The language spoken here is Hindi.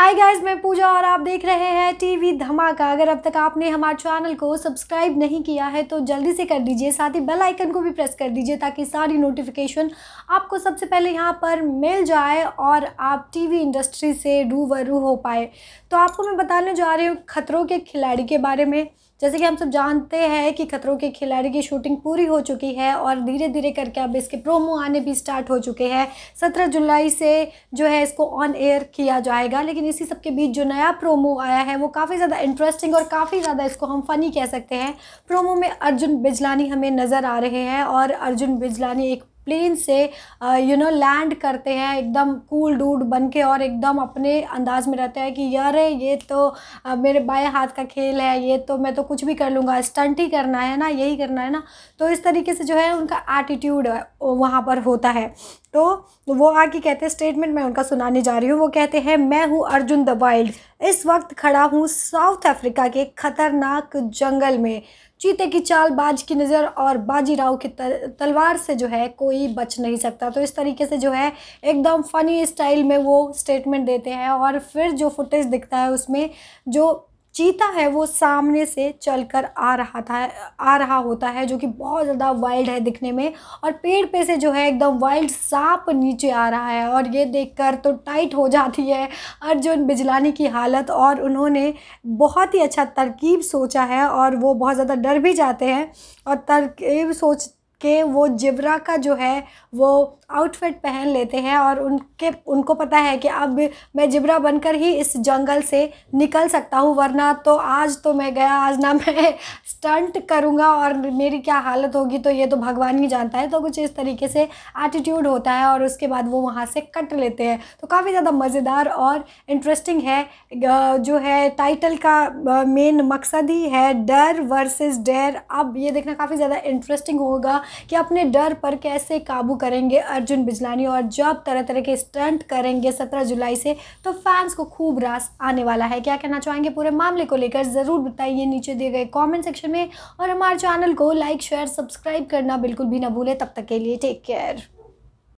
हाय गाइस मैं पूजा और आप देख रहे हैं टीवी धमाका अगर अब तक आपने हमारे चैनल को सब्सक्राइब नहीं किया है तो जल्दी से कर दीजिए साथ ही बेल आइकन को भी प्रेस कर दीजिए ताकि सारी नोटिफिकेशन आपको सबसे पहले यहाँ पर मिल जाए और आप टीवी इंडस्ट्री से रू हो पाए तो आपको मैं बताने जा रही हूँ खतरों के खिलाड़ी के बारे में जैसे कि हम सब जानते हैं कि खतरों के खिलाड़ी की शूटिंग पूरी हो चुकी है और धीरे धीरे करके अब इसके प्रोमो आने भी स्टार्ट हो चुके हैं सत्रह जुलाई से जो है इसको ऑन एयर किया जाएगा लेकिन इसी सब के बीच जो नया प्रोमो आया है वो काफ़ी ज़्यादा इंटरेस्टिंग और काफ़ी ज़्यादा इसको हम फ़नी कह सकते हैं प्रोमो में अर्जुन बिजलानी हमें नज़र आ रहे हैं और अर्जुन बिजलानी एक प्लेन से यू नो लैंड करते हैं एकदम कूल डूड बन के और एकदम अपने अंदाज में रहते हैं कि यार ये तो मेरे बाएँ हाथ का खेल है ये तो मैं तो कुछ भी कर लूँगा स्टंट ही करना है ना यही करना है ना तो इस तरीके से जो है उनका एटीट्यूड वहाँ पर होता है तो, तो वो आके कहते हैं स्टेटमेंट मैं उनका सुनाने जा रही हूँ वो कहते हैं मैं हूँ अर्जुन द वाइल्ड इस वक्त खड़ा हूँ साउथ अफ्रीका के खतरनाक जंगल में चीते की चाल बाज की नज़र और बाजीराव की तलवार से जो है कोई बच नहीं सकता तो इस तरीके से जो है एकदम फ़नी स्टाइल में वो स्टेटमेंट देते हैं और फिर जो फुटेज दिखता है उसमें जो चीता है वो सामने से चलकर आ रहा था आ रहा होता है जो कि बहुत ज़्यादा वाइल्ड है दिखने में और पेड़ पे से जो है एकदम वाइल्ड सांप नीचे आ रहा है और ये देखकर तो टाइट हो जाती है अर्जुन बिजलानी की हालत और उन्होंने बहुत ही अच्छा तरकीब सोचा है और वो बहुत ज़्यादा डर भी जाते हैं और तरकीब सोच के वो जिब्रा का जो है वो आउटफिट पहन लेते हैं और उनके उनको पता है कि अब मैं जिब्रा बनकर ही इस जंगल से निकल सकता हूँ वरना तो आज तो मैं गया आज ना मैं स्टंट करूँगा और मेरी क्या हालत होगी तो ये तो भगवान ही जानता है तो कुछ इस तरीके से एटीट्यूड होता है और उसके बाद वो वहाँ से कट लेते हैं तो काफ़ी ज़्यादा मज़ेदार और इंटरेस्टिंग है जो है टाइटल का मेन मकसद ही है डर वर्सेस डेर अब ये देखना काफ़ी ज़्यादा इंटरेस्टिंग होगा कि अपने डर पर कैसे काबू करेंगे अर्जुन बिजलानी और जब तरह तरह के स्टंट करेंगे सत्रह जुलाई से तो फैंस को खूब रास आने वाला है क्या कहना चाहेंगे पूरे मामले को लेकर ज़रूर बताइए नीचे दिए गए कॉमेंट सेक्शन में और हमारे चैनल को लाइक शेयर सब्सक्राइब करना बिल्कुल भी ना भूलें तब तक के लिए टेक केयर